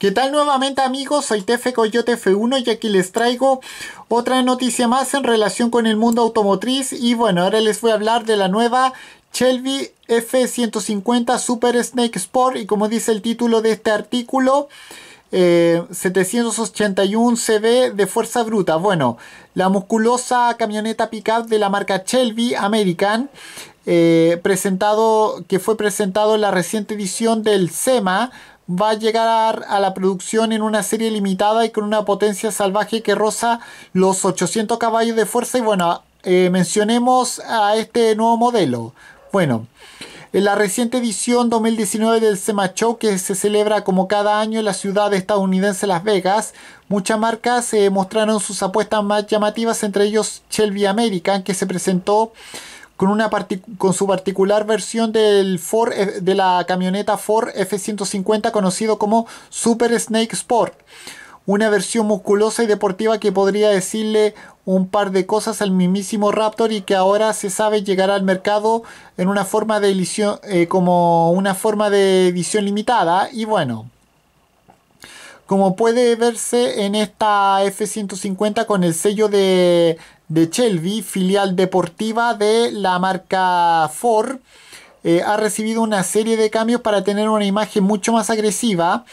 ¿Qué tal nuevamente amigos? Soy Tefe Coyote F1 y aquí les traigo otra noticia más en relación con el mundo automotriz y bueno, ahora les voy a hablar de la nueva Shelby F150 Super Snake Sport y como dice el título de este artículo 781 eh, CB de fuerza bruta. Bueno, la musculosa camioneta pickup de la marca Shelby American eh, presentado, que fue presentado en la reciente edición del SEMA va a llegar a, la producción en una serie limitada y con una potencia salvaje que roza los 800 caballos de fuerza. Y bueno, eh, mencionemos a este nuevo modelo. Bueno, en la reciente edición 2019 del SEMA Show, que se celebra como cada año en la ciudad estadounidense Las Vegas, muchas marcas se eh, mostraron sus apuestas más llamativas, entre ellos Shelby American, que se presentó con, con su particular versión del eh, de la camioneta Ford F-150 conocido como Super Snake Sport. Una versión musculosa y deportiva que podría decirle un par de cosas al mismísimo Raptor y que ahora se sabe llegar al mercado en una forma de edición, eh, como una forma de edición limitada. Y bueno, como puede verse en esta F-150 con el sello de de Shelby, filial deportiva de la marca Ford, eh, ha recibido una serie de cambios para tener una imagen mucho más agresiva,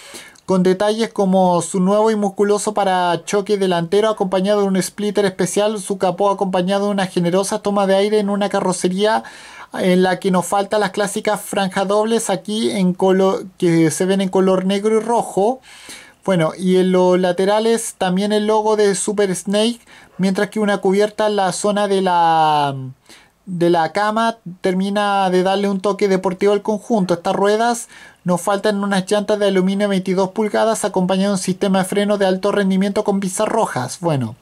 con detalles como su nuevo y musculoso para choque delantero acompañado de un splitter especial, su capó acompañado de una generosa toma de aire en una carrocería en la que nos faltan las clásicas franjas dobles aquí en que se ven en color negro y rojo. Bueno, y en los laterales también el logo de Super Snake, mientras que una cubierta en la zona de la, de la cama termina de darle un toque deportivo al conjunto. Estas ruedas nos faltan unas llantas de aluminio 22 pulgadas acompañado de un sistema de freno de alto rendimiento con pizarrojas. rojas. Bueno,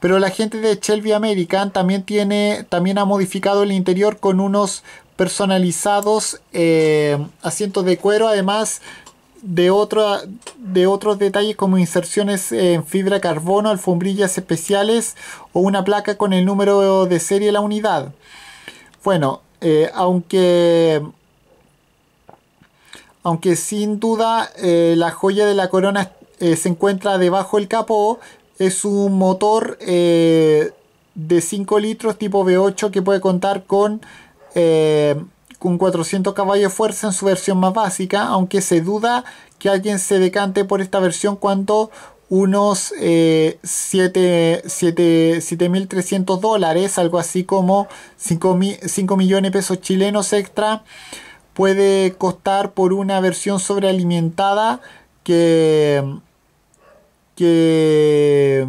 pero la gente de Shelby American también, tiene, también ha modificado el interior con unos personalizados eh, asientos de cuero. Además, de, de otros detalles como inserciones en fibra carbono, alfombrillas especiales o una placa con el número de serie de la unidad. Bueno, eh, aunque, aunque sin duda eh, la joya de la corona eh, se encuentra debajo del capó, es un motor de 5 litros tipo V8 que puede contar con con 400 caballos de fuerza en su versión más básica, aunque se duda que alguien se decante por esta versión cuando unos 7.300 eh, dólares, algo así como 5, 5 millones de pesos chilenos extra, puede costar por una versión sobrealimentada que... que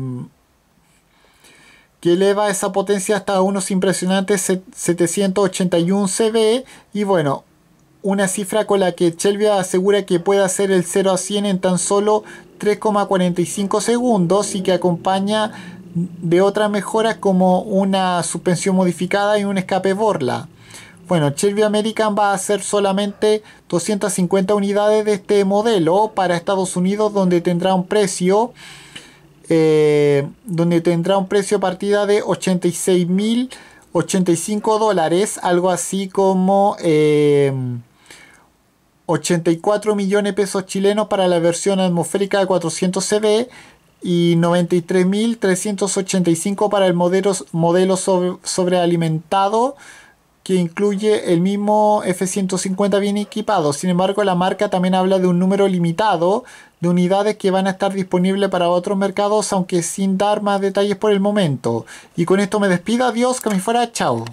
que eleva esa potencia hasta unos impresionantes 781 CV y bueno, una cifra con la que Shelby asegura que puede hacer el 0 a 100 en tan solo 3,45 segundos y que acompaña de otras mejoras como una suspensión modificada y un escape borla. Bueno, Shelby American va a hacer solamente 250 unidades de este modelo para Estados Unidos donde tendrá un precio eh, donde tendrá un precio partida de 86.085 dólares, algo así como 84 eh, millones de pesos chilenos para la versión atmosférica de 400 CB y 93.385 para el modelo, sobrealimentado que incluye el mismo F-150 bien equipado. Sin embargo, la marca también habla de un número limitado de unidades que van a estar disponibles para otros mercados, aunque sin dar más detalles por el momento. Y con esto me despido. Adiós, que me fuera. Chao.